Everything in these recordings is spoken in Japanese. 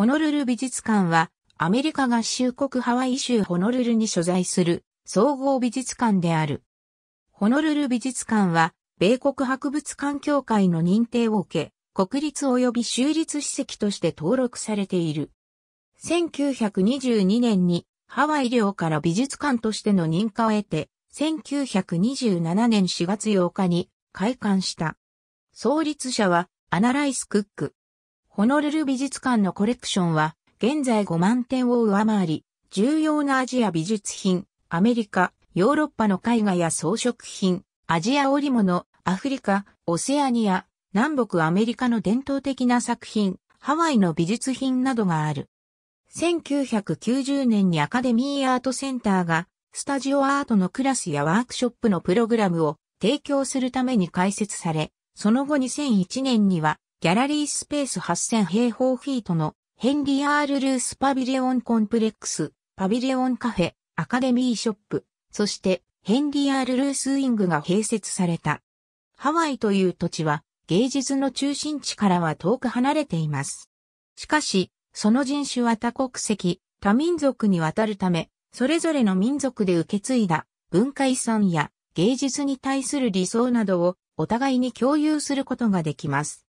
ホノルル美術館は、アメリカ合衆国ハワイ州ホノルルに所在する総合美術館である。ホノルル美術館は、米国博物館協会の認定を受け、国立及び州立史跡として登録されている。1922年にハワイ領から美術館としての認可を得て、1927年4月8日に開館した。創立者はアナライス・クック。ホノルル美術館のコレクションは、現在5万点を上回り、重要なアジア美術品、アメリカ、ヨーロッパの絵画や装飾品、アジア織物、アフリカ、オセアニア、南北アメリカの伝統的な作品、ハワイの美術品などがある。1990年にアカデミーアートセンターが、スタジオアートのクラスやワークショップのプログラムを提供するために開設され、その後2001年にはギャラリースペース8000平方フィートのヘンリー・アール・ルースパビリオンコンプレックス、パビリオンカフェ、アカデミーショップ、そしてヘンリー・アール・ルースウィングが併設された。ハワイという土地は芸術の中心地からは遠く離れています。しかし、その人種は多国籍、多民族にわたるため、それぞれの民族で受け継いだ文化遺産や芸術に対する理想などをお互いに共有することができます。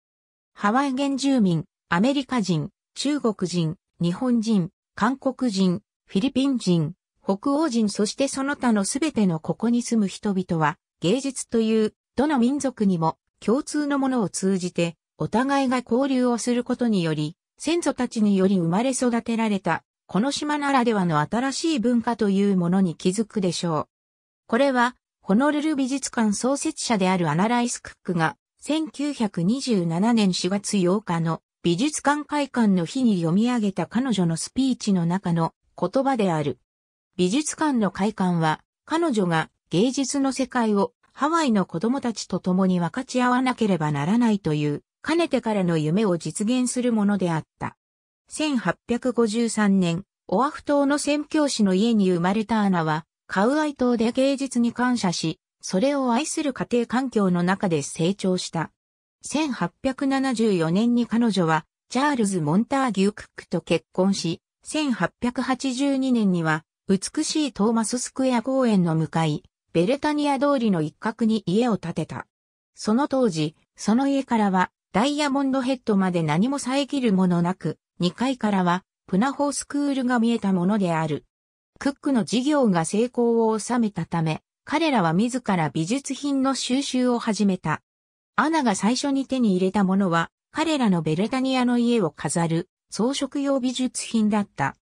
ハワイ原住民、アメリカ人、中国人、日本人、韓国人、フィリピン人、北欧人そしてその他のすべてのここに住む人々は芸術というどの民族にも共通のものを通じてお互いが交流をすることにより先祖たちにより生まれ育てられたこの島ならではの新しい文化というものに気づくでしょう。これはホノルル美術館創設者であるアナライス・クックが1927年4月8日の美術館会館の日に読み上げた彼女のスピーチの中の言葉である。美術館の会館は彼女が芸術の世界をハワイの子供たちと共に分かち合わなければならないというかねてからの夢を実現するものであった。1853年、オアフ島の宣教師の家に生まれたアナは、カウアイ島で芸術に感謝し、それを愛する家庭環境の中で成長した。1874年に彼女は、チャールズ・モンターギュー・クックと結婚し、1882年には、美しいトーマススクエア公園の向かい、ベルタニア通りの一角に家を建てた。その当時、その家からは、ダイヤモンドヘッドまで何も遮るものなく、2階からは、プナホースクールが見えたものである。クックの事業が成功を収めたため、彼らは自ら美術品の収集を始めた。アナが最初に手に入れたものは、彼らのベルタニアの家を飾る装飾用美術品だった。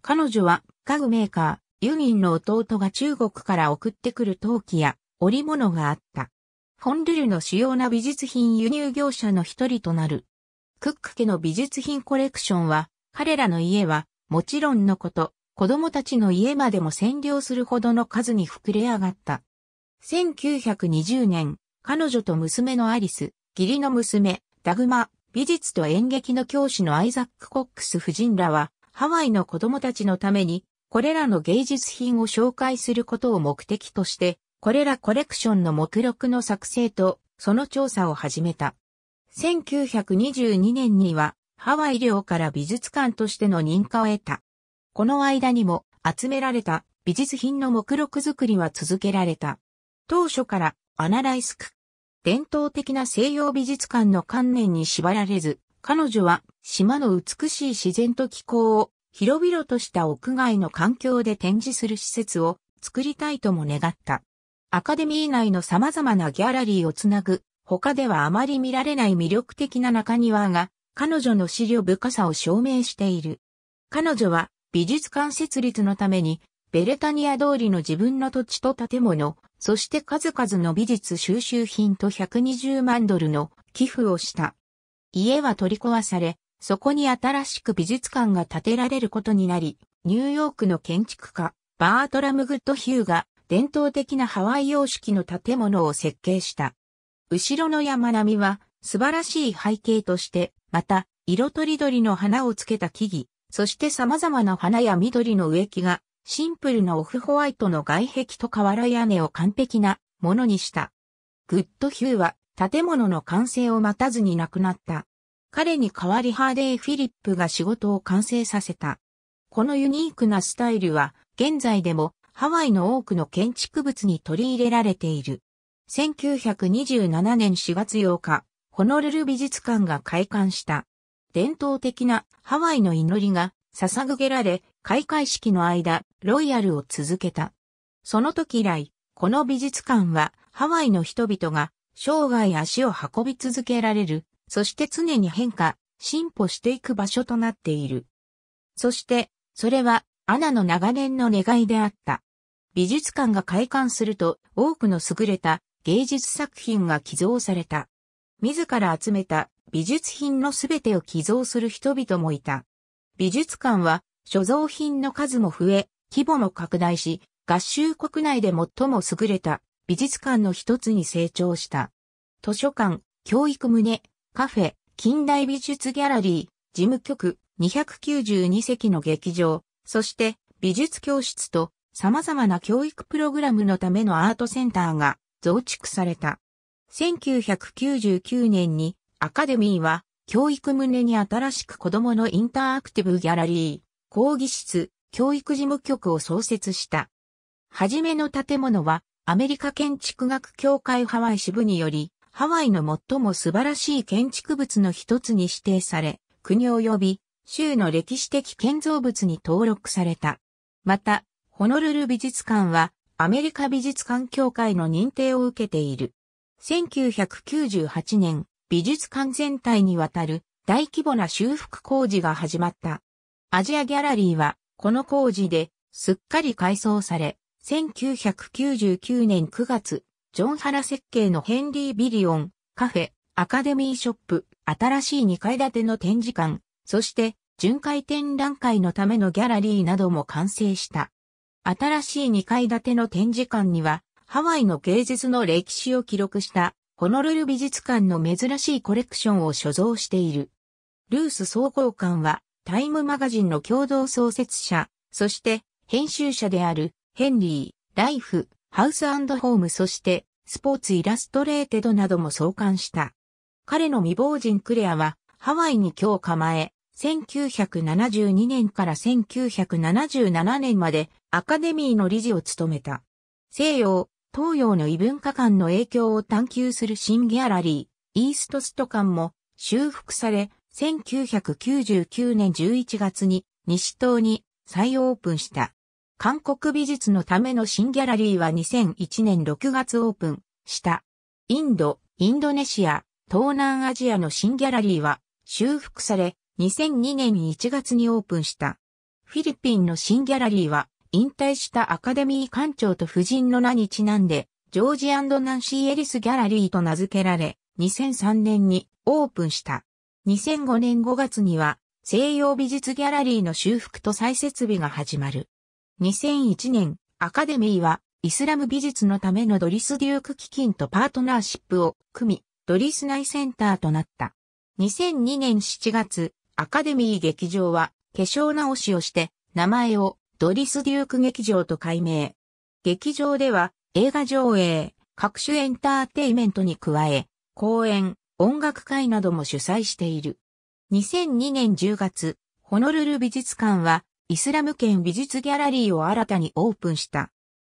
彼女は家具メーカー、ユミンの弟が中国から送ってくる陶器や織物があった。フォン・ルルの主要な美術品輸入業者の一人となる。クック家の美術品コレクションは、彼らの家は、もちろんのこと、子供たちの家までも占領するほどの数に膨れ上がった。1920年、彼女と娘のアリス、義理の娘、ダグマ、美術と演劇の教師のアイザック・コックス夫人らは、ハワイの子供たちのために、これらの芸術品を紹介することを目的として、これらコレクションの目録の作成と、その調査を始めた。1922年には、ハワイ領から美術館としての認可を得た。この間にも集められた美術品の目録作りは続けられた。当初からアナライスク。伝統的な西洋美術館の観念に縛られず、彼女は島の美しい自然と気候を広々とした屋外の環境で展示する施設を作りたいとも願った。アカデミー内の様々なギャラリーをつなぐ、他ではあまり見られない魅力的な中庭が、彼女の資料深さを証明している。彼女は美術館設立のために、ベレタニア通りの自分の土地と建物、そして数々の美術収集品と120万ドルの寄付をした。家は取り壊され、そこに新しく美術館が建てられることになり、ニューヨークの建築家、バートラム・グッドヒューが伝統的なハワイ様式の建物を設計した。後ろの山並みは素晴らしい背景として、また、色とりどりの花をつけた木々、そして様々な花や緑の植木が、シンプルなオフホワイトの外壁と瓦屋根を完璧なものにした。グッドヒューは建物の完成を待たずに亡くなった。彼に代わりハーデイ・フィリップが仕事を完成させた。このユニークなスタイルは現在でもハワイの多くの建築物に取り入れられている。1927年4月8日、ホノルル美術館が開館した。伝統的なハワイの祈りが捧げられ、開会式の間、ロイヤルを続けた。その時以来、この美術館はハワイの人々が生涯足を運び続けられる、そして常に変化、進歩していく場所となっている。そして、それはアナの長年の願いであった。美術館が開館すると多くの優れた芸術作品が寄贈された。自ら集めた美術品のすべてを寄贈する人々もいた。美術館は所蔵品の数も増え、規模も拡大し、合衆国内で最も優れた美術館の一つに成長した。図書館、教育棟、カフェ、近代美術ギャラリー、事務局、292席の劇場、そして美術教室と様々な教育プログラムのためのアートセンターが増築された。1999年にアカデミーは、教育棟に新しく子供のインターアクティブギャラリー、講義室、教育事務局を創設した。はじめの建物は、アメリカ建築学協会ハワイ支部により、ハワイの最も素晴らしい建築物の一つに指定され、国及び州の歴史的建造物に登録された。また、ホノルル美術館はアメリカ美術館協会の認定を受けている。1998年、美術館全体にわたる大規模な修復工事が始まった。アジアギャラリーはこの工事ですっかり改装され、1999年9月、ジョンハラ設計のヘンリー・ビリオン、カフェ、アカデミーショップ、新しい2階建ての展示館、そして巡回展覧会のためのギャラリーなども完成した。新しい2階建ての展示館には、ハワイの芸術の歴史を記録したホノルル美術館の珍しいコレクションを所蔵している。ルース総合館は、タイムマガジンの共同創設者、そして編集者であるヘンリー、ライフ、ハウスホームそしてスポーツイラストレーテドなども創刊した。彼の未亡人クレアはハワイに今日構え、1972年から1977年までアカデミーの理事を務めた。西洋東洋の異文化間の影響を探求する新ギャラリー、イーストスト館も修復され、1999年11月に西東に再オープンした。韓国美術のための新ギャラリーは2001年6月オープンした。インド、インドネシア、東南アジアの新ギャラリーは修復され、2002年1月にオープンした。フィリピンの新ギャラリーは引退したアカデミー館長と夫人の名にちなんで、ジョージナンシー・エリス・ギャラリーと名付けられ、2003年にオープンした。2005年5月には、西洋美術ギャラリーの修復と再設備が始まる。2001年、アカデミーは、イスラム美術のためのドリス・デューク基金とパートナーシップを組み、ドリス内センターとなった。2002年7月、アカデミー劇場は、化粧直しをして、名前をドリス・デューク劇場と改名。劇場では映画上映、各種エンターテイメントに加え、公演、音楽会なども主催している。2002年10月、ホノルル美術館はイスラム圏美術ギャラリーを新たにオープンした。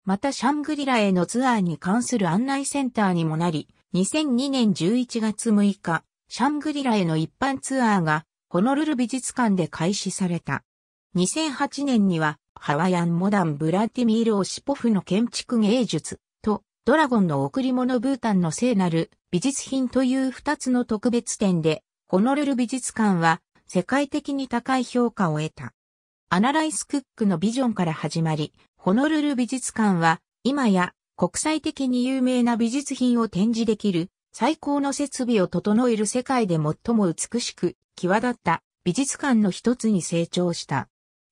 またシャングリラへのツアーに関する案内センターにもなり、2002年11月6日、シャングリラへの一般ツアーがホノルル美術館で開始された。2008年には、ハワイアンモダンブラティミール・オシポフの建築芸術と、ドラゴンの贈り物ブータンの聖なる美術品という二つの特別展で、ホノルル美術館は世界的に高い評価を得た。アナライス・クックのビジョンから始まり、ホノルル美術館は今や国際的に有名な美術品を展示できる最高の設備を整える世界で最も美しく際立った美術館の一つに成長した。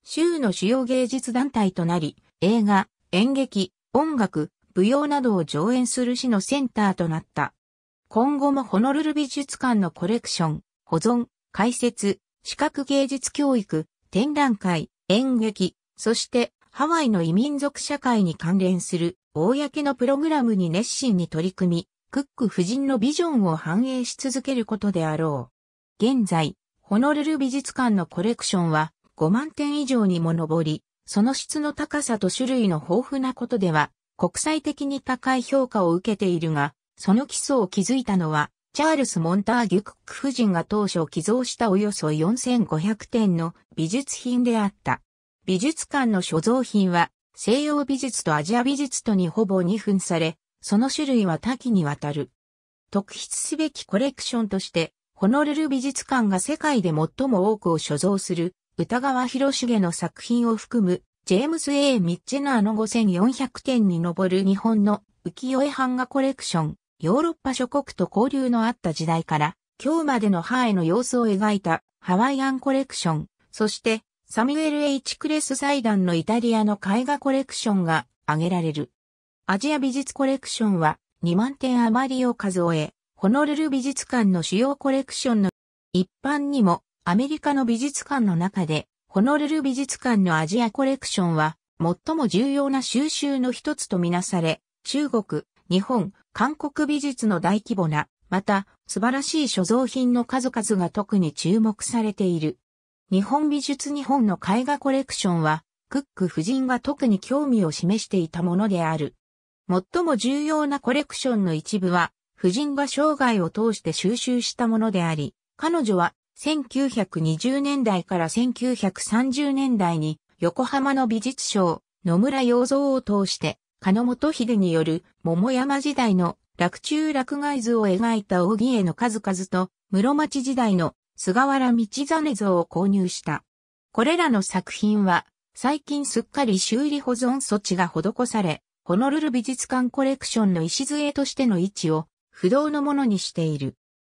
州の主要芸術団体となり、映画、演劇、音楽、舞踊などを上演する市のセンターとなった。今後もホノルル美術館のコレクション、保存、解説、視覚芸術教育、展覧会、演劇、そしてハワイの異民族社会に関連する公のプログラムに熱心に取り組み、クック夫人のビジョンを反映し続けることであろう。現在、ホノルル美術館のコレクションは5万点以上にも上り、その質の高さと種類の豊富なことでは、国際的に高い評価を受けているが、その基礎を築いたのは、チャールス・モンターギュクック夫人が当初寄贈したおよそ4500点の美術品であった。美術館の所蔵品は、西洋美術とアジア美術とにほぼ2分され、その種類は多岐にわたる。特筆すべきコレクションとして、ホノルル美術館が世界で最も多くを所蔵する歌川広重の作品を含む、ジェームス・ A・ ミッチェナーの5400点に上る日本の浮世絵版画コレクション、ヨーロッパ諸国と交流のあった時代から、今日までのハエの様子を描いたハワイアンコレクション、そしてサミュエル・ H・ クレス財団のイタリアの絵画コレクションが挙げられる。アジア美術コレクションは2万点余りを数え、ホノルル美術館の主要コレクションの一般にもアメリカの美術館の中で、ホノルル美術館のアジアコレクションは、最も重要な収集の一つとみなされ、中国、日本、韓国美術の大規模な、また、素晴らしい所蔵品の数々が特に注目されている。日本美術日本の絵画コレクションは、クック夫人が特に興味を示していたものである。最も重要なコレクションの一部は、夫人が生涯を通して収集したものであり、彼女は1920年代から1930年代に横浜の美術賞野村洋蔵を通して野本秀による桃山時代の落中落外図を描いた扇絵の数々と室町時代の菅原道真像を購入した。これらの作品は最近すっかり修理保存措置が施され、ホノルル美術館コレクションの礎としての位置を不動のものにしている。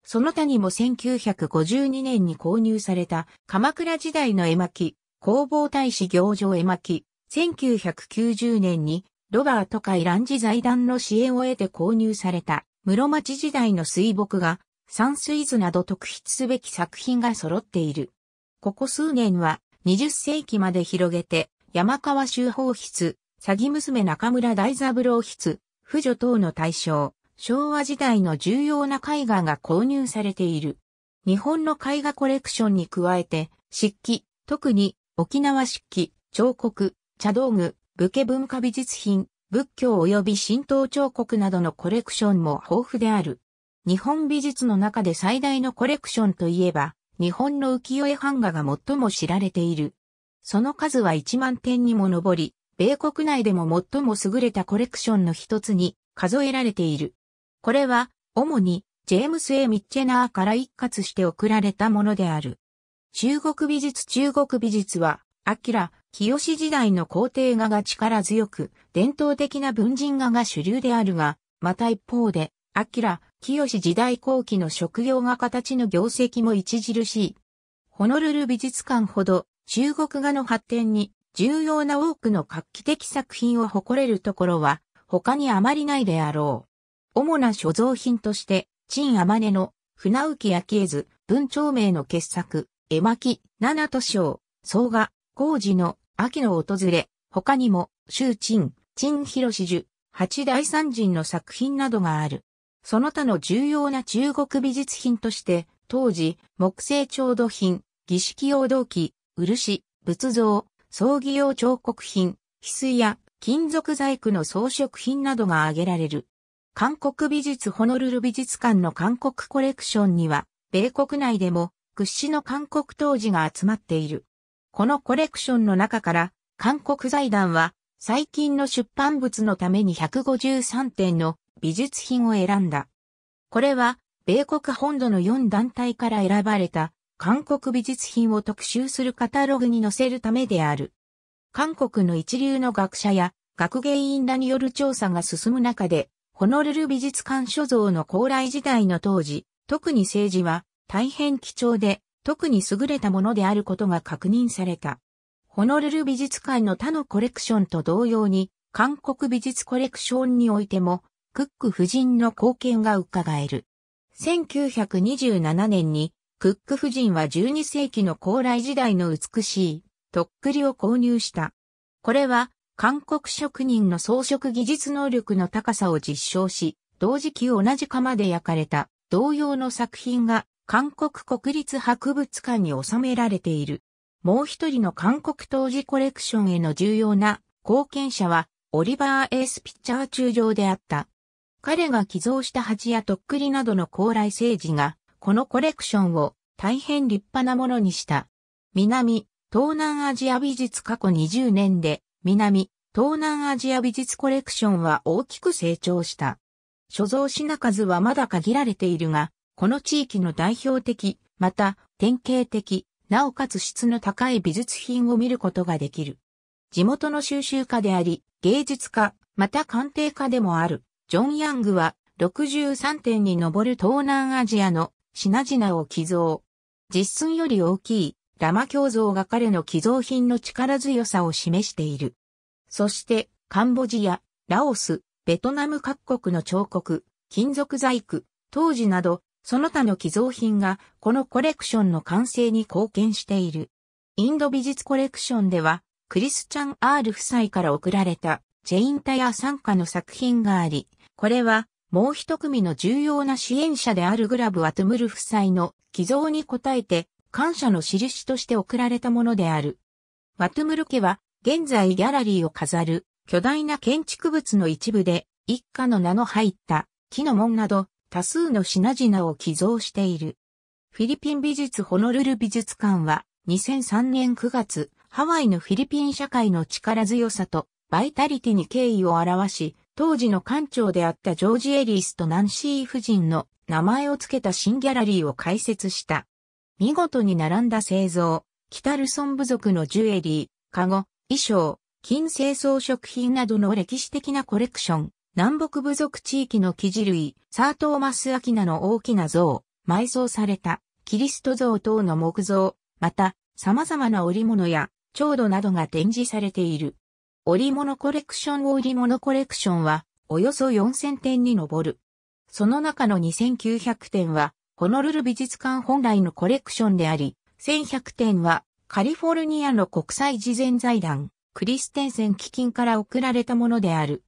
その他にも1952年に購入された鎌倉時代の絵巻、工房大使行場絵巻、1990年にロバート海ランジ財団の支援を得て購入された室町時代の水墨画、山水図など特筆すべき作品が揃っている。ここ数年は20世紀まで広げて山川修法筆、詐欺娘中村大三郎筆、婦女等の対象、昭和時代の重要な絵画が購入されている。日本の絵画コレクションに加えて、漆器、特に沖縄漆器、彫刻、茶道具、武家文化美術品、仏教及び神道彫刻などのコレクションも豊富である。日本美術の中で最大のコレクションといえば、日本の浮世絵版画が最も知られている。その数は1万点にも上り、米国内でも最も優れたコレクションの一つに数えられている。これは、主に、ジェームス・エミッチェナーから一括して送られたものである。中国美術中国美術は、アキラ、清時代の皇帝画が力強く、伝統的な文人画が主流であるが、また一方で、アキラ、清時代後期の職業画形の業績も著しい。ホノルル美術館ほど、中国画の発展に重要な多くの画期的作品を誇れるところは、他にあまりないであろう。主な所蔵品として、陳天音の船浮焼絵図、文鳥名の傑作、絵巻、七都章、総画、工事の秋の訪れ、他にも、周陳、陳広樹、八大三人の作品などがある。その他の重要な中国美術品として、当時、木製調度品、儀式用銅器、漆、仏像、葬儀用彫刻品、翡翠や金属細工の装飾品などが挙げられる。韓国美術ホノルル美術館の韓国コレクションには、米国内でも屈指の韓国当時が集まっている。このコレクションの中から、韓国財団は、最近の出版物のために153点の美術品を選んだ。これは、米国本土の4団体から選ばれた韓国美術品を特集するカタログに載せるためである。韓国の一流の学者や学芸員らによる調査が進む中で、ホノルル美術館所蔵の高麗時代の当時、特に政治は大変貴重で、特に優れたものであることが確認された。ホノルル美術館の他のコレクションと同様に、韓国美術コレクションにおいても、クック夫人の貢献が伺える。1927年に、クック夫人は12世紀の高麗時代の美しい、とっくりを購入した。これは、韓国職人の装飾技術能力の高さを実証し、同時期同じ窯で焼かれた同様の作品が韓国国立博物館に収められている。もう一人の韓国当時コレクションへの重要な貢献者はオリバー・エース・ピッチャー中将であった。彼が寄贈した鉢やとっくりなどの高麗政治がこのコレクションを大変立派なものにした。南、東南アジア美術過去20年で南、東南アジア美術コレクションは大きく成長した。所蔵品数はまだ限られているが、この地域の代表的、また典型的、なおかつ質の高い美術品を見ることができる。地元の収集家であり、芸術家、また鑑定家でもある、ジョン・ヤングは63点に上る東南アジアの品々を寄贈。実寸より大きいラマ教像が彼の寄贈品の力強さを示している。そして、カンボジア、ラオス、ベトナム各国の彫刻、金属細工、当時など、その他の寄贈品がこのコレクションの完成に貢献している。インド美術コレクションでは、クリスチャン・アール夫妻から贈られたジェインタヤ参加の作品があり、これはもう一組の重要な支援者であるグラブ・アトムル夫妻の寄贈に応えて感謝の印として贈られたものである。ワトゥムル家は、現在ギャラリーを飾る巨大な建築物の一部で、一家の名の入った木の門など多数の品々を寄贈している。フィリピン美術ホノルル美術館は2003年9月、ハワイのフィリピン社会の力強さとバイタリティに敬意を表し、当時の館長であったジョージ・エリースとナンシー夫人の名前を付けた新ギャラリーを開設した。見事に並んだ製造、キタルソン部族のジュエリー、カゴ、衣装、金製装飾品などの歴史的なコレクション、南北部族地域の生地類、サートーマス・アキナの大きな像、埋葬された、キリスト像等の木像、また、様々な織物や、調度などが展示されている。織物コレクション織物コレクションは、およそ4000点に上る。その中の2900点は、ホノルル美術館本来のコレクションであり、1100点はカリフォルニアの国際慈善財団、クリステンセン基金から贈られたものである。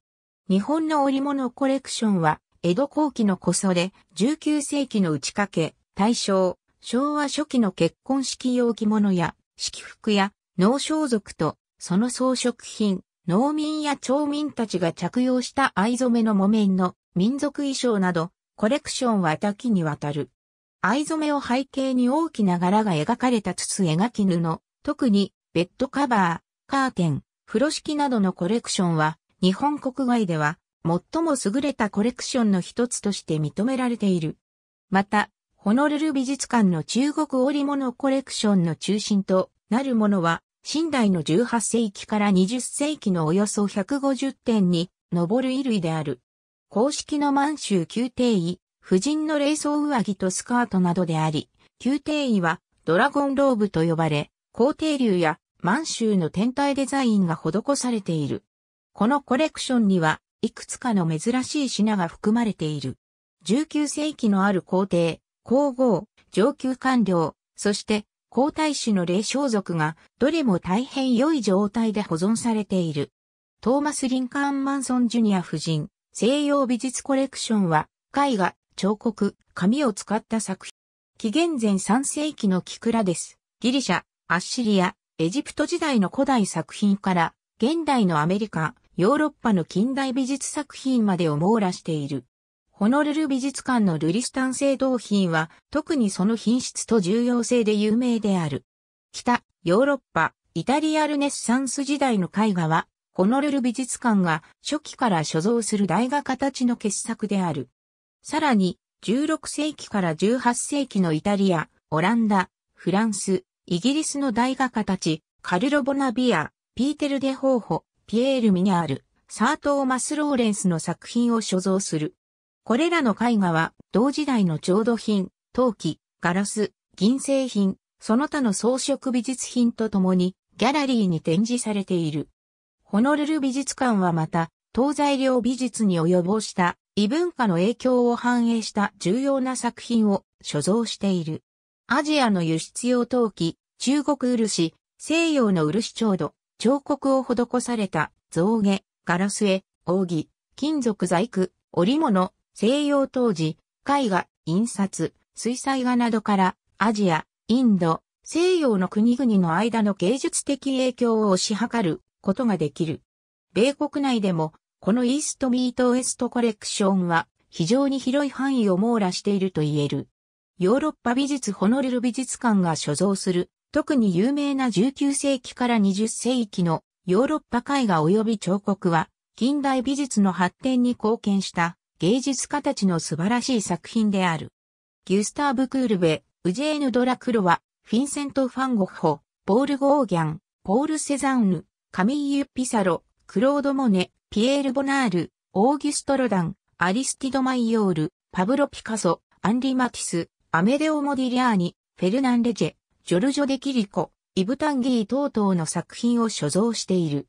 日本の織物コレクションは、江戸後期のそで19世紀の打ち掛け、大正、昭和初期の結婚式用着物や、式服や、農装束と、その装飾品、農民や町民たちが着用した藍染めの木綿の民族衣装など、コレクションは多岐にわたる。藍染めを背景に大きな柄が描かれた筒描き布、特にベッドカバー、カーテン、風呂敷などのコレクションは日本国外では最も優れたコレクションの一つとして認められている。また、ホノルル美術館の中国織物コレクションの中心となるものは、新代の18世紀から20世紀のおよそ150点に上る衣類である。公式の満州宮廷医、婦人の冷装上着とスカートなどであり、宮廷衣はドラゴンローブと呼ばれ、皇帝流や満州の天体デザインが施されている。このコレクションには、いくつかの珍しい品が含まれている。19世紀のある皇帝、皇后、上級官僚、そして皇太子の霊装束がどれも大変良い状態で保存されている。トーマス・リンカーン・マンソン・ジュニア夫人、西洋美術コレクションは絵画、彫刻、紙を使った作品。紀元前3世紀のキクラです。ギリシャ、アッシリア、エジプト時代の古代作品から、現代のアメリカ、ヨーロッパの近代美術作品までを網羅している。ホノルル美術館のルリスタン製銅品は、特にその品質と重要性で有名である。北、ヨーロッパ、イタリアルネッサンス時代の絵画は、ホノルル美術館が初期から所蔵する大画形の傑作である。さらに、16世紀から18世紀のイタリア、オランダ、フランス、イギリスの大画家たち、カルロ・ボナビア、ピーテル・デ・ホーホ、ピエール・ミニャール、サートー・マス・ローレンスの作品を所蔵する。これらの絵画は、同時代の調度品、陶器、ガラス、銀製品、その他の装飾美術品とともに、ギャラリーに展示されている。ホノルル美術館はまた、東西両美術に及ぼした異文化の影響を反映した重要な作品を所蔵している。アジアの輸出用陶器、中国漆、西洋の漆調度、彫刻を施された象牙、ガラス絵、扇、金属細工、織物、西洋陶磁、絵画、印刷、水彩画などからアジア、インド、西洋の国々の間の芸術的影響を推し量ることができる。米国内でもこのイーストミートウエストコレクションは非常に広い範囲を網羅していると言える。ヨーロッパ美術ホノルル美術館が所蔵する、特に有名な19世紀から20世紀のヨーロッパ絵画及び彫刻は、近代美術の発展に貢献した芸術家たちの素晴らしい作品である。ギュスターブ・クールベ、ウジェーヌ・ドラクロワ、フィンセント・ファンゴッホ、ポール・ゴーギャン、ポール・セザンヌ、カミーユ・ピサロ、クロード・モネ、ピエール・ボナール、オーギュスト・ロダン、アリスティド・マイヨール、パブロ・ピカソ、アンリ・マティス、アメデオ・モディリアーニ、フェルナン・レジェ、ジョルジョ・デ・キリコ、イブ・タンギー等々の作品を所蔵している。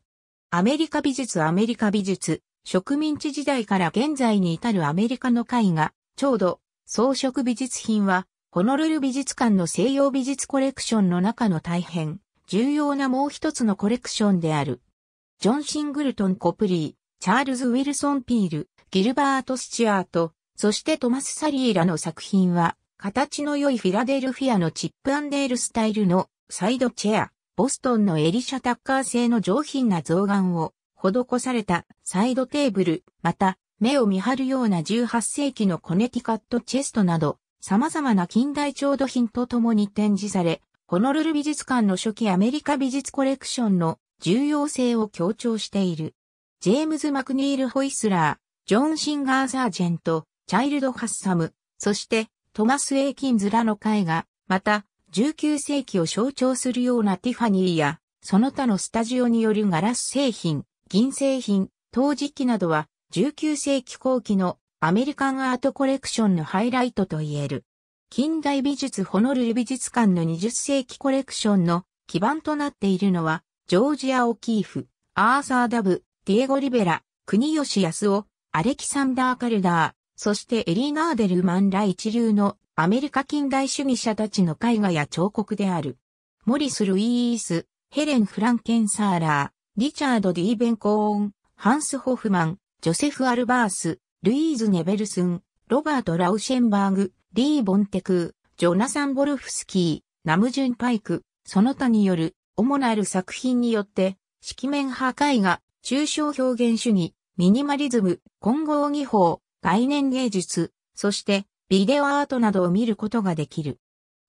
アメリカ美術アメリカ美術、植民地時代から現在に至るアメリカの絵画、調度、装飾美術品は、ホノルル美術館の西洋美術コレクションの中の大変重要なもう一つのコレクションである。ジョン・シングルトン・コプリー、チャールズ・ウィルソン・ピール、ギルバート・スチュアート、そしてトマス・サリーらの作品は、形の良いフィラデルフィアのチップアンデールスタイルのサイドチェア、ボストンのエリシャ・タッカー製の上品な造眼を施されたサイドテーブル、また目を見張るような18世紀のコネティカットチェストなど様々な近代調度品とともに展示され、ホノルル美術館の初期アメリカ美術コレクションの重要性を強調している。ジェームズ・マクニール・ホイスラー、ジョン・シンガー・サージェント、チャイルド・ハッサム、そしてトマス・エイキンズらの絵画、また19世紀を象徴するようなティファニーや、その他のスタジオによるガラス製品、銀製品、陶磁器などは19世紀後期のアメリカンアートコレクションのハイライトと言える。近代美術ホノルル美術館の20世紀コレクションの基盤となっているのはジョージア・オキーフ、アーサー・ダブ、ディエゴ・リベラ、国吉康夫、アレキサンダー・カルダー、そしてエリーナーデルマンら一流のアメリカ近代主義者たちの絵画や彫刻である。モリス・ルイース、ヘレン・フランケン・サーラー、リチャード・ディーベン・コーン、ハンス・ホフマン、ジョセフ・アルバース、ルイーズ・ネベルスン、ロバート・ラウシェンバーグ、リー・ボンテクー、ジョナサン・ボルフスキー、ナムジュン・パイク、その他による主なる作品によって、色面破壊が、抽象表現主義、ミニマリズム、混合技法、概念芸術、そしてビデオアートなどを見ることができる。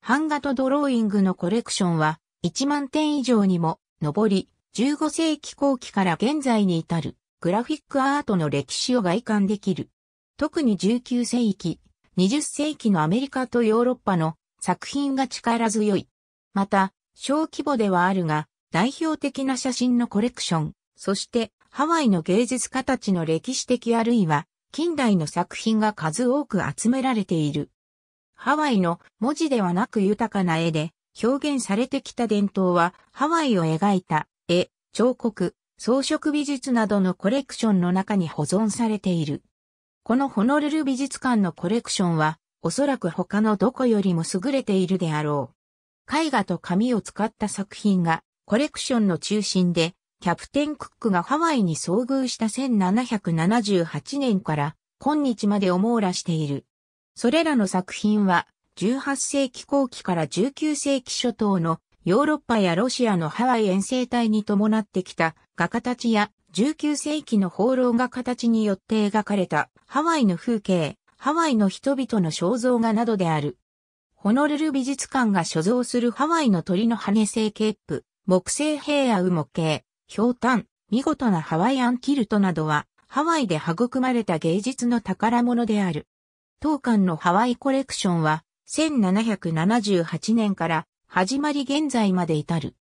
版画とドローイングのコレクションは1万点以上にも上り、15世紀後期から現在に至るグラフィックアートの歴史を外観できる。特に19世紀、20世紀のアメリカとヨーロッパの作品が力強い。また、小規模ではあるが、代表的な写真のコレクション、そしてハワイの芸術家たちの歴史的あるいは近代の作品が数多く集められている。ハワイの文字ではなく豊かな絵で表現されてきた伝統はハワイを描いた絵、彫刻、装飾美術などのコレクションの中に保存されている。このホノルル美術館のコレクションはおそらく他のどこよりも優れているであろう。絵画と紙を使った作品がコレクションの中心で、キャプテン・クックがハワイに遭遇した1778年から今日までを網羅している。それらの作品は18世紀後期から19世紀初頭のヨーロッパやロシアのハワイ遠征隊に伴ってきた画家たちや19世紀の放浪画家たちによって描かれたハワイの風景、ハワイの人々の肖像画などである。ホノルル美術館が所蔵するハワイの鳥の羽成形プ、木製兵や羽毛系、氷炭、見事なハワイアンキルトなどは、ハワイで育まれた芸術の宝物である。当館のハワイコレクションは、1778年から始まり現在まで至る。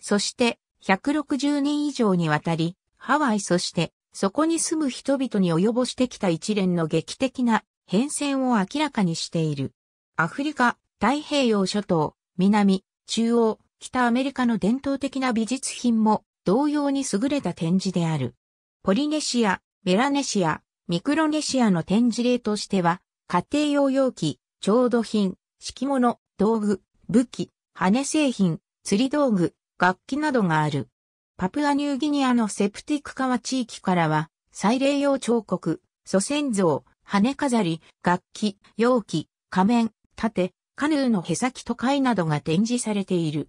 そして、160年以上にわたり、ハワイそして、そこに住む人々に及ぼしてきた一連の劇的な変遷を明らかにしている。アフリカ、太平洋諸島、南、中央、北アメリカの伝統的な美術品も同様に優れた展示である。ポリネシア、メラネシア、ミクロネシアの展示例としては、家庭用容器、調度品、敷物、道具、武器、羽製品、釣り道具、楽器などがある。パプアニューギニアのセプティク川地域からは、祭礼用彫刻、祖先像、羽飾り、楽器、容器、仮面、盾、カヌーのへさきと貝などが展示されている。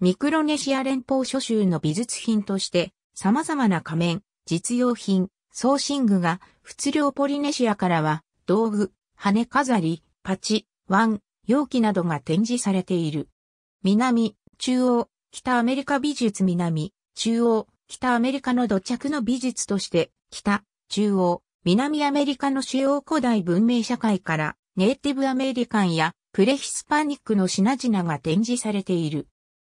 ミクロネシア連邦諸州の美術品として、様々な仮面、実用品、装身具が、仏領ポリネシアからは、道具、羽飾り、パチ、ワン、容器などが展示されている。南、中央、北アメリカ美術南、中央、北アメリカの土着の美術として、北、中央、南アメリカの主要古代文明社会から、ネイティブアメリカンやプレヒスパニックの品々が展示されている。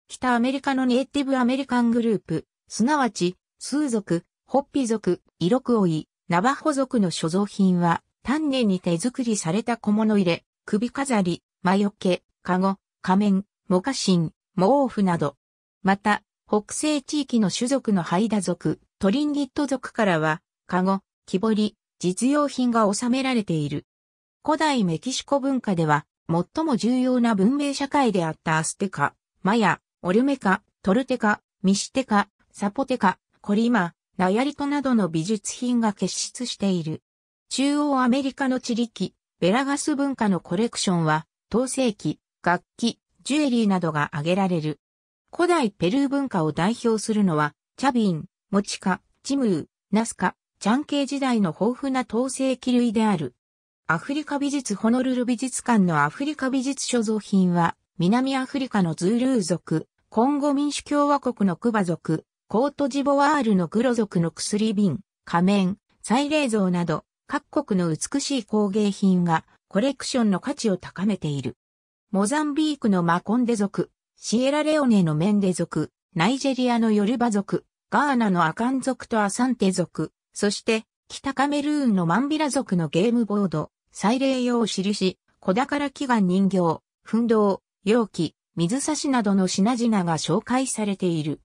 北アメリカのネイティブアメリカングループ、すなわち、スー族、ホッピ族、イロクオイ、ナバホ族の所蔵品は、丹念に手作りされた小物入れ、首飾り、魔除け、カゴ、仮面、モカシン、毛布など。また、北西地域の種族のハイダ族、トリンギット族からは、カゴ、木彫り、実用品が収められている。古代メキシコ文化では、最も重要な文明社会であったアステカ、マヤ、オルメカ、トルテカ、ミシテカ、サポテカ、コリマ、ナヤリトなどの美術品が結出している。中央アメリカの地理ベラガス文化のコレクションは、陶製器、楽器、ジュエリーなどが挙げられる。古代ペルー文化を代表するのは、チャビン、モチカ、チムー、ナスカ、ジャンケイ時代の豊富な陶製器類である。アフリカ美術ホノルル美術館のアフリカ美術所蔵品は、南アフリカのズールー族、コンゴ民主共和国のクバ族、コートジボワールのグロ族の薬瓶、仮面、祭礼像など、各国の美しい工芸品が、コレクションの価値を高めている。モザンビークのマコンデ族、シエラレオネのメンデ族、ナイジェリアのヨルバ族、ガーナのアカン族とアサンテ族、そして、北カメルーンのマンビラ族のゲームボード、祭礼用印、小宝祈願人形、奮闘、容器、水差しなどの品々が紹介されている。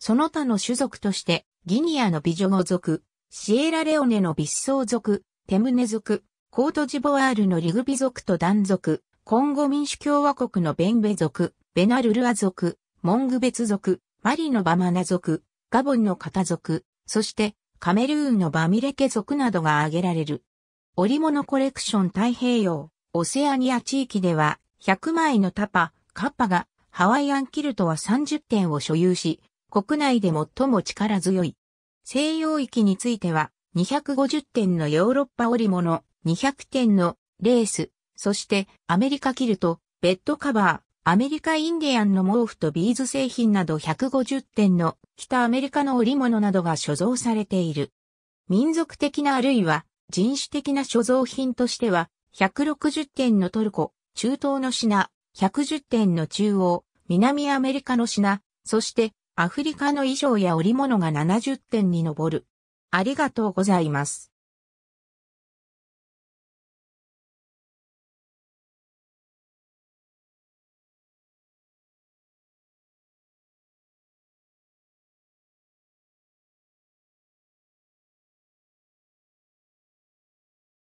その他の種族として、ギニアのビジョゴ族、シエラレオネのビッソー族、テムネ族、コートジボワールのリグビ族とダン族、コンゴ民主共和国のベンベ族、ベナルルア族、モングベツ族、マリのバマナ族、ガボンのカタ族、そしてカメルーンのバミレケ族などが挙げられる。織物コレクション太平洋、オセアニア地域では、100枚のタパ、カッパが、ハワイアンキルトは30点を所有し、国内で最も力強い。西洋域については、250点のヨーロッパ織物、200点のレース、そしてアメリカキルト、ベッドカバー、アメリカインディアンの毛布とビーズ製品など150点の北アメリカの織物などが所蔵されている。民族的なあるいは人種的な所蔵品としては、160点のトルコ、中東の品、110点の中央、南アメリカの品、そしてアフリカの衣装や織物が70点に上る。ありがとうございます。